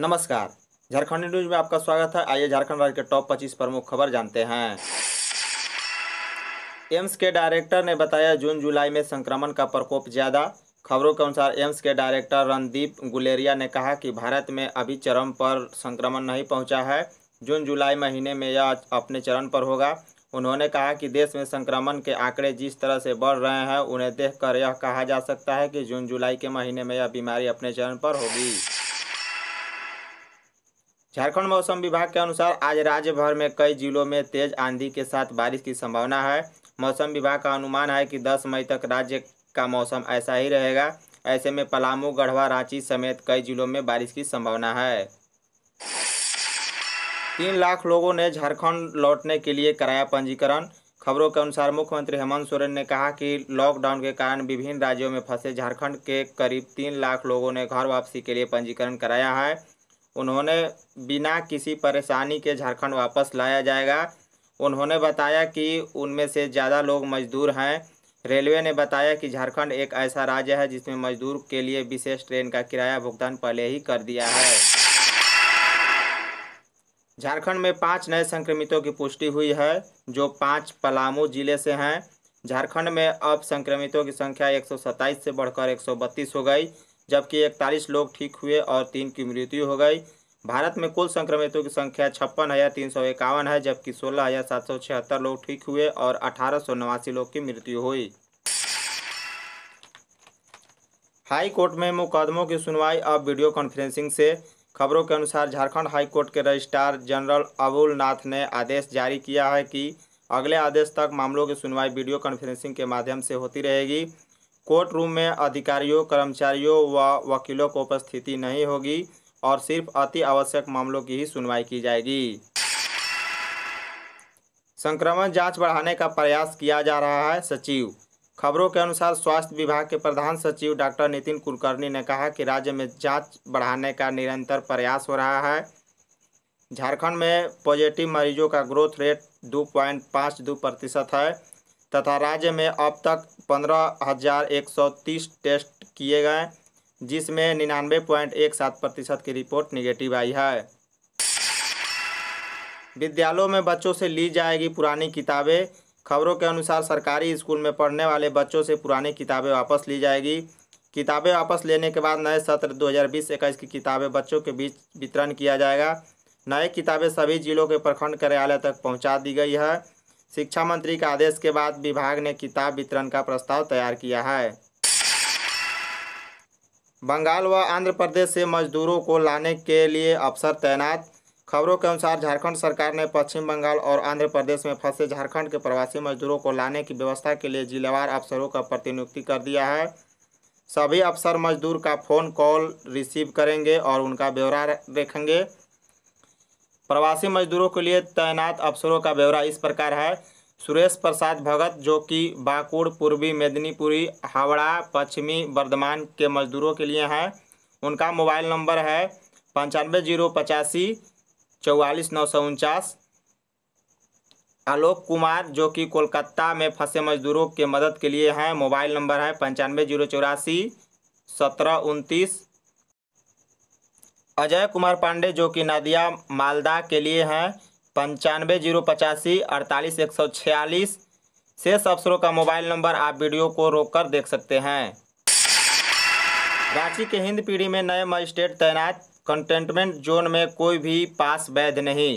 नमस्कार झारखंड न्यूज में आपका स्वागत है आइए झारखंड राज्य के टॉप 25 प्रमुख खबर जानते हैं एम्स के डायरेक्टर ने बताया जून जुलाई में संक्रमण का प्रकोप ज़्यादा खबरों के अनुसार एम्स के डायरेक्टर रणदीप गुलेरिया ने कहा कि भारत में अभी चरम पर संक्रमण नहीं पहुंचा है जून जुलाई महीने में यह अपने चरण पर होगा उन्होंने कहा कि देश में संक्रमण के आंकड़े जिस तरह से बढ़ रहे हैं उन्हें देखकर यह कहा जा सकता है कि जून जुलाई के महीने में यह बीमारी अपने चरण पर होगी झारखंड मौसम विभाग के अनुसार आज राज्य भर में कई जिलों में तेज आंधी के साथ बारिश की संभावना है मौसम विभाग का अनुमान है कि 10 मई तक राज्य का मौसम ऐसा ही रहेगा ऐसे में पलामू गढ़वा रांची समेत कई जिलों में बारिश की संभावना है तीन लाख लोगों ने झारखंड लौटने के लिए कराया पंजीकरण खबरों के अनुसार मुख्यमंत्री हेमंत सोरेन ने कहा कि लॉकडाउन के कारण विभिन्न राज्यों में फंसे झारखंड के करीब तीन लाख लोगों ने घर वापसी के लिए पंजीकरण कराया है उन्होंने बिना किसी परेशानी के झारखंड वापस लाया जाएगा उन्होंने बताया कि उनमें से ज़्यादा लोग मजदूर हैं रेलवे ने बताया कि झारखंड एक ऐसा राज्य है जिसमें मजदूर के लिए विशेष ट्रेन का किराया भुगतान पहले ही कर दिया है झारखंड में पाँच नए संक्रमितों की पुष्टि हुई है जो पाँच पलामू जिले से हैं झारखंड में अब संक्रमितों की संख्या एक से बढ़कर एक हो गई जबकि इकतालीस लोग ठीक हुए और तीन की मृत्यु हो गई भारत में कुल संक्रमितों की संख्या छप्पन हज़ार तीन सौ इक्यावन है जबकि सोलह हज़ार सात सौ छिहत्तर लोग ठीक हुए और अठारह सौ नवासी लोग की मृत्यु हुई हाई कोर्ट में मुकदमों की सुनवाई अब वीडियो कॉन्फ्रेंसिंग से खबरों के अनुसार झारखंड हाईकोर्ट के रजिस्ट्रार जनरल अबुल नाथ ने आदेश जारी किया है कि अगले आदेश तक मामलों की सुनवाई वीडियो कॉन्फ्रेंसिंग के माध्यम से होती रहेगी कोर्ट रूम में अधिकारियों कर्मचारियों व वकीलों को उपस्थिति नहीं होगी और सिर्फ अति आवश्यक मामलों की ही सुनवाई की जाएगी संक्रमण जांच बढ़ाने का प्रयास किया जा रहा है सचिव खबरों के अनुसार स्वास्थ्य विभाग के प्रधान सचिव डॉक्टर नितिन कुलकर्णी ने कहा कि राज्य में जांच बढ़ाने का निरंतर प्रयास हो रहा है झारखंड में पॉजिटिव मरीजों का ग्रोथ रेट दो पॉइंट पाँच दो प्रतिशत है तथा राज्य में अब तक पंद्रह हजार एक सौ तीस टेस्ट किए गए जिसमें निन्यानवे पॉइंट एक सात प्रतिशत की रिपोर्ट निगेटिव आई है विद्यालयों में बच्चों से ली जाएगी पुरानी किताबें खबरों के अनुसार सरकारी स्कूल में पढ़ने वाले बच्चों से पुरानी किताबें वापस ली जाएगी किताबें वापस लेने के बाद नए सत्र 2020-21 की किताबें बच्चों के बीच वितरण किया जाएगा नए किताबें सभी जिलों के प्रखंड कार्यालय तक पहुंचा दी गई है शिक्षा मंत्री के आदेश के बाद विभाग ने किताब वितरण का प्रस्ताव तैयार किया है बंगाल व आंध्र प्रदेश से मजदूरों को लाने के लिए अफसर तैनात खबरों के अनुसार झारखंड सरकार ने पश्चिम बंगाल और आंध्र प्रदेश में फंसे झारखंड के प्रवासी मजदूरों को लाने की व्यवस्था के लिए जिलेवार अफसरों का प्रतिनियुक्ति कर दिया है सभी अफसर मजदूर का फ़ोन कॉल रिसीव करेंगे और उनका ब्यौरा देखेंगे प्रवासी मजदूरों के लिए तैनात अफसरों का ब्यौरा इस प्रकार है सुरेश प्रसाद भगत जो कि बाकुड़ पूर्वी मेदिनीपुरी हावड़ा पश्चिमी वर्धमान के मजदूरों के लिए हैं उनका मोबाइल नंबर है पंचानवे जीरो पचासी चौवालीस नौ सौ उनचास आलोक कुमार जो कि कोलकाता में फंसे मजदूरों के मदद के लिए हैं मोबाइल नंबर है पंचानवे जीरो चौरासी सत्रह उनतीस अजय कुमार पांडे जो कि नदिया मालदा के लिए हैं पंचानवे जीरो पचासी अड़तालीस एक सौ छियालीस शेष अफसरों का मोबाइल नंबर आप वीडियो को रोककर देख सकते हैं रांची के हिंद पीढ़ी में नए मजिस्ट्रेट तैनात कंटेनमेंट जोन में कोई भी पास वैध नहीं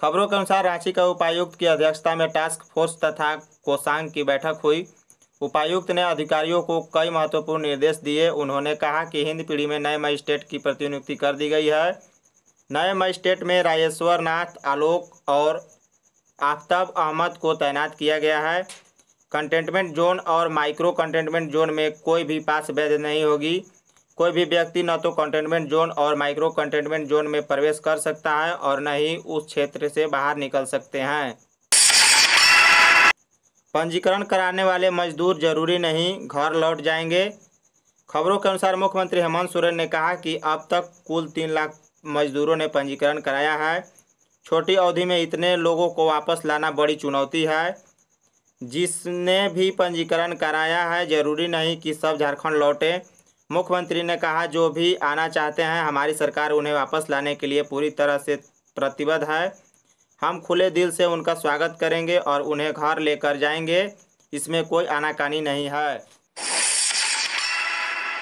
खबरों के अनुसार रांची का उपायुक्त की अध्यक्षता में टास्क फोर्स तथा कोसांग की बैठक हुई उपायुक्त ने अधिकारियों को कई महत्वपूर्ण निर्देश दिए उन्होंने कहा कि हिंद पीढ़ी में नए मजिस्ट्रेट की प्रतिनियुक्ति कर दी गई है नए मजिस्ट्रेट में राजेश्वर नाथ आलोक और आफ्ताब अहमद को तैनात किया गया है कंटेनमेंट जोन और माइक्रो कंटेनमेंट जोन में कोई भी पास वैध नहीं होगी कोई भी व्यक्ति न तो कंटेनमेंट जोन और माइक्रो कंटेनमेंट जोन में प्रवेश कर सकता है और न ही उस क्षेत्र से बाहर निकल सकते हैं पंजीकरण कराने वाले मजदूर जरूरी नहीं घर लौट जाएंगे खबरों के अनुसार मुख्यमंत्री हेमंत सोरेन ने कहा कि अब तक कुल तीन लाख मजदूरों ने पंजीकरण कराया है छोटी अवधि में इतने लोगों को वापस लाना बड़ी चुनौती है जिसने भी पंजीकरण कराया है जरूरी नहीं कि सब झारखंड लौटें मुख्यमंत्री ने कहा जो भी आना चाहते हैं हमारी सरकार उन्हें वापस लाने के लिए पूरी तरह से प्रतिबद्ध है हम खुले दिल से उनका स्वागत करेंगे और उन्हें घर लेकर जाएंगे इसमें कोई आनाकानी नहीं है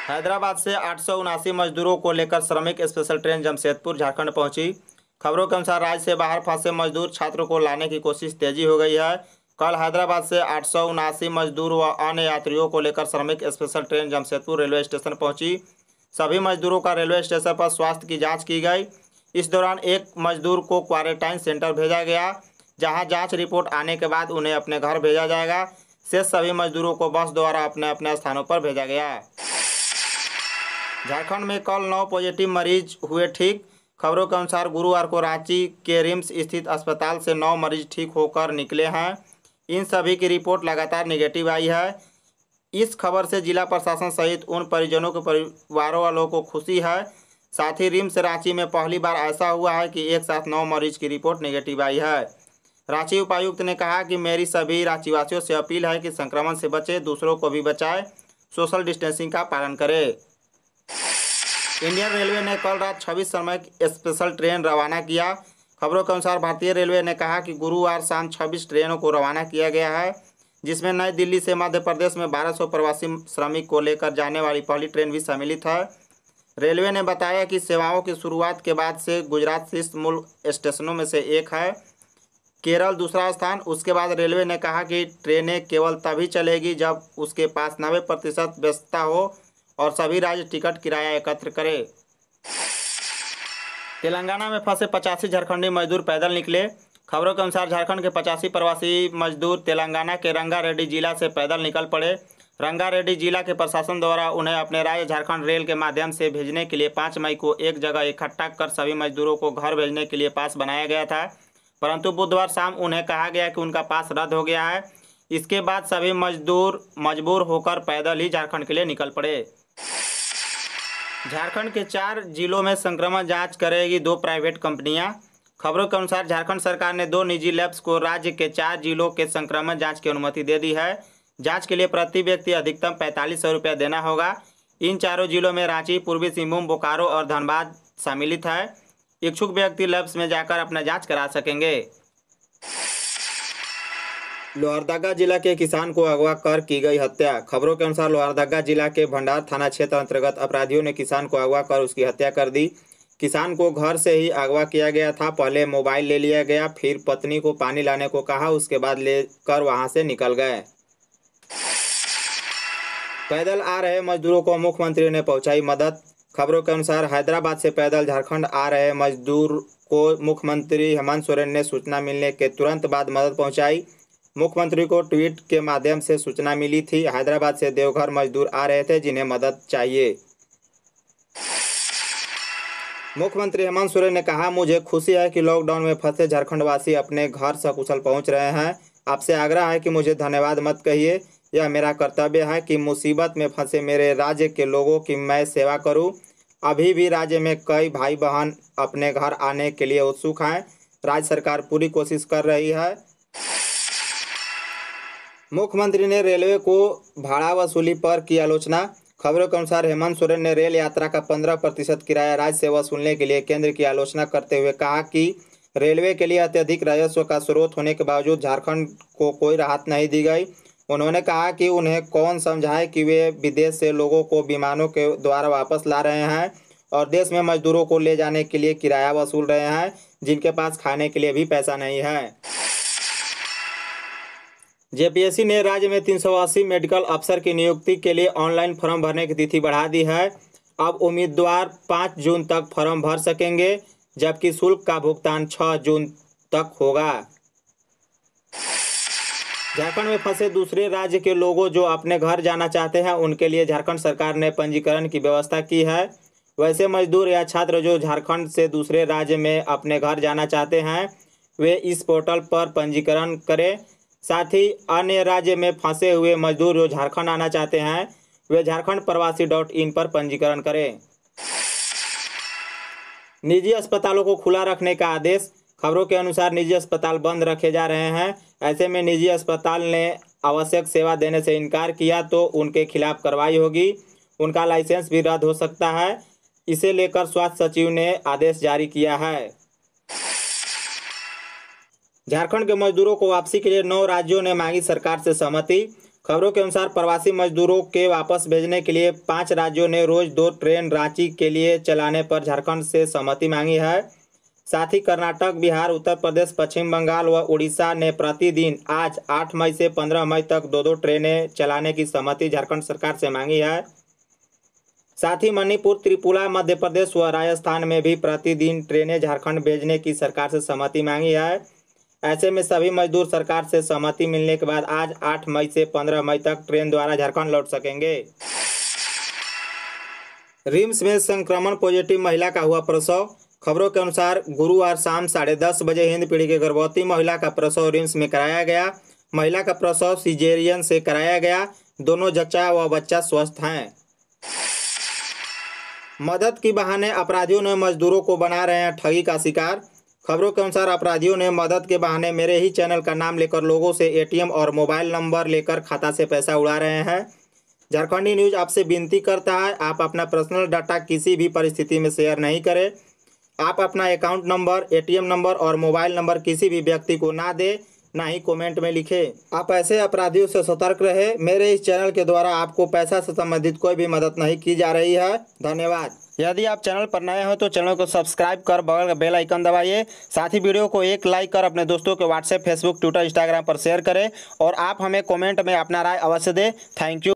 हैदराबाद से आठ मजदूरों को लेकर श्रमिक स्पेशल ट्रेन जमशेदपुर झारखंड पहुंची खबरों के अनुसार राज्य से बाहर फंसे मजदूर छात्रों को लाने की कोशिश तेजी हो गई है कल हैदराबाद से आठ मजदूर व अन्य यात्रियों को लेकर श्रमिक special train Jamshedpur railway station पहुंची सभी मजदूरों का रेलवे स्टेशन पर स्वास्थ्य की जांच की गई इस दौरान एक मजदूर को क्वारंटाइन सेंटर भेजा गया जहां जांच रिपोर्ट आने के बाद उन्हें अपने घर भेजा जाएगा शेष सभी मजदूरों को बस द्वारा अपने अपने स्थानों पर भेजा गया झारखंड में कल नौ पॉजिटिव मरीज हुए ठीक खबरों के अनुसार गुरुवार को रांची के रिम्स स्थित अस्पताल से नौ मरीज ठीक होकर निकले हैं इन सभी की रिपोर्ट लगातार निगेटिव आई है इस खबर से जिला प्रशासन सहित उन परिजनों के परिवारों वालों को खुशी है साथ ही रिम्स रांची में पहली बार ऐसा हुआ है कि एक साथ नौ मरीज की रिपोर्ट निगेटिव आई है रांची उपायुक्त ने कहा कि मेरी सभी रांचीवासियों से अपील है कि संक्रमण से बचे दूसरों को भी बचाए सोशल डिस्टेंसिंग का पालन करें इंडियन रेलवे ने कल रात छब्बीस समय स्पेशल ट्रेन रवाना किया खबरों के अनुसार भारतीय रेलवे ने कहा कि गुरुवार शाम 26 ट्रेनों को रवाना किया गया है जिसमें नई दिल्ली से मध्य प्रदेश में 1200 प्रवासी श्रमिक को लेकर जाने वाली पहली ट्रेन भी सम्मिलित है रेलवे ने बताया कि सेवाओं की शुरुआत के बाद से गुजरात शीर्ष मूल स्टेशनों में से एक है केरल दूसरा स्थान उसके बाद रेलवे ने कहा कि ट्रेनें केवल तभी चलेगी जब उसके पास नब्बे प्रतिशत व्यस्तता हो और सभी राज्य टिकट किराया एकत्र करें तेलंगाना में फंसे पचासी झारखंडी मजदूर पैदल निकले खबरों के अनुसार झारखंड के पचासी प्रवासी मजदूर तेलंगाना के रंगारेड्डी जिला से पैदल निकल पड़े रंगारेड्डी जिला के प्रशासन द्वारा उन्हें अपने राज्य झारखंड रेल के माध्यम से भेजने के लिए पाँच मई को एक जगह इकट्ठा कर सभी मजदूरों को घर भेजने के लिए पास बनाया गया था परंतु बुधवार शाम उन्हें कहा गया कि उनका पास रद्द हो गया है इसके बाद सभी मजदूर मजबूर होकर पैदल ही झारखंड के लिए निकल पड़े झारखंड के चार जिलों में संक्रमण जांच करेगी दो प्राइवेट कंपनियां खबरों के अनुसार झारखंड सरकार ने दो निजी लैब्स को राज्य के चार जिलों के संक्रमण जांच की अनुमति दे दी है जांच के लिए प्रति व्यक्ति अधिकतम पैंतालीस सौ रुपया देना होगा इन चारों जिलों में रांची पूर्वी सिंहभूम बोकारो और धनबाद सम्मिलित है इच्छुक व्यक्ति लैब्स में जाकर अपना जाँच करा सकेंगे लोहरदगा जिला के किसान को अगवा कर की गई हत्या खबरों के अनुसार लोहरदगा जिला के भंडार थाना क्षेत्र अंतर्गत अपराधियों ने किसान को अगवा कर उसकी हत्या कर दी किसान को घर से ही अगवा किया गया था पहले मोबाइल ले लिया गया फिर पत्नी को पानी लाने को कहा उसके बाद लेकर वहां से निकल गए पैदल आ रहे मजदूरों को मुख्यमंत्री ने पहुंचाई मदद खबरों के अनुसार हैदराबाद से पैदल झारखंड आ रहे मजदूर को मुख्यमंत्री हेमंत सोरेन ने सूचना मिलने के तुरंत बाद मदद पहुंचाई मुख्यमंत्री को ट्वीट के माध्यम से सूचना मिली थी हैदराबाद से देवघर मजदूर आ रहे थे जिन्हें मदद चाहिए मुख्यमंत्री हेमंत सोरेन ने कहा मुझे खुशी है कि लॉकडाउन में फंसे झारखंडवासी अपने घर सकुशल पहुंच रहे हैं आपसे आग्रह है कि मुझे धन्यवाद मत कहिए यह मेरा कर्तव्य है कि मुसीबत में फंसे मेरे राज्य के लोगों की मैं सेवा करूं अभी भी राज्य में कई भाई बहन अपने घर आने के लिए उत्सुक हैं राज्य सरकार पूरी कोशिश कर रही है मुख्यमंत्री ने रेलवे को भाड़ा वसूली पर की आलोचना खबरों के अनुसार हेमंत सोरेन ने रेल यात्रा का पंद्रह प्रतिशत किराया राज्य से वसूलने के लिए केंद्र की आलोचना करते हुए कहा कि रेलवे के लिए अत्यधिक राजस्व का स्रोत होने के बावजूद झारखंड को कोई राहत नहीं दी गई उन्होंने कहा कि उन्हें कौन समझाए कि वे विदेश से लोगों को विमानों के द्वारा वापस ला रहे हैं और देश में मजदूरों को ले जाने के लिए किराया वसूल रहे हैं जिनके पास खाने के लिए भी पैसा नहीं है जेपीएससी ने राज्य में तीन मेडिकल अफसर की नियुक्ति के लिए ऑनलाइन फॉर्म भरने की तिथि बढ़ा दी है अब उम्मीदवार पाँच जून तक फॉर्म भर सकेंगे जबकि शुल्क का भुगतान छः जून तक होगा झारखंड में फंसे दूसरे राज्य के लोगों जो अपने घर जाना चाहते हैं उनके लिए झारखंड सरकार ने पंजीकरण की व्यवस्था की है वैसे मजदूर या छात्र जो झारखंड से दूसरे राज्य में अपने घर जाना चाहते हैं वे इस पोर्टल पर पंजीकरण करें साथ ही अन्य राज्य में फंसे हुए मजदूर जो झारखंड आना चाहते हैं वे झारखंड प्रवासी डॉट इन पर पंजीकरण करें निजी अस्पतालों को खुला रखने का आदेश खबरों के अनुसार निजी अस्पताल बंद रखे जा रहे हैं ऐसे में निजी अस्पताल ने आवश्यक सेवा देने से इनकार किया तो उनके खिलाफ कार्रवाई होगी उनका लाइसेंस भी रद्द हो सकता है इसे लेकर स्वास्थ्य सचिव ने आदेश जारी किया है झारखंड के मजदूरों को वापसी के लिए नौ राज्यों ने मांगी सरकार से सहमति खबरों के अनुसार प्रवासी मजदूरों के वापस भेजने के लिए पांच राज्यों ने रोज दो ट्रेन रांची के लिए चलाने पर झारखंड से सहमति मांगी है साथ ही कर्नाटक बिहार उत्तर प्रदेश पश्चिम बंगाल व उड़ीसा ने प्रतिदिन आज 8 मई से 15 मई तक दो दो ट्रेनें चलाने की सहमति झारखंड सरकार से मांगी है साथ ही मणिपुर त्रिपुरा मध्य प्रदेश व राजस्थान में भी प्रतिदिन ट्रेनें झारखंड भेजने की सरकार से सहमति मांगी है ऐसे में सभी मजदूर सरकार से सहमति मिलने के बाद आज 8 मई से 15 मई तक ट्रेन द्वारा झारखंड लौट सकेंगे रिम्स में संक्रमण पॉजिटिव महिला का हुआ प्रसव खबरों के अनुसार गुरुवार शाम साढ़े दस बजे हिंद पीढ़ी के गर्भवती महिला का प्रसव रिम्स में कराया गया महिला का प्रसव सिजेरियन से कराया गया दोनों जच्चा व बच्चा स्वस्थ हैं मदद की बहाने अपराधियों ने मजदूरों को बना रहे हैं ठगी का शिकार खबरों के अनुसार अपराधियों ने मदद के बहाने मेरे ही चैनल का नाम लेकर लोगों से एटीएम और मोबाइल नंबर लेकर खाता से पैसा उड़ा रहे हैं झारखंडी न्यूज आपसे विनती करता है आप अपना पर्सनल डाटा किसी भी परिस्थिति में शेयर नहीं करें आप अपना अकाउंट नंबर एटीएम नंबर और मोबाइल नंबर किसी भी व्यक्ति को ना दें ना ही कमेंट में लिखे आप ऐसे अपराधियों से सतर्क रहे मेरे इस चैनल के द्वारा आपको पैसा से संबंधित कोई भी मदद नहीं की जा रही है धन्यवाद यदि आप चैनल पर नए हो तो चैनल को सब्सक्राइब कर बगल का बेल आइकन दबाइए साथ ही वीडियो को एक लाइक कर अपने दोस्तों के व्हाट्सएप फेसबुक ट्विटर इंस्टाग्राम पर शेयर करें और आप हमें कमेंट में अपना राय अवश्य दें थैंक यू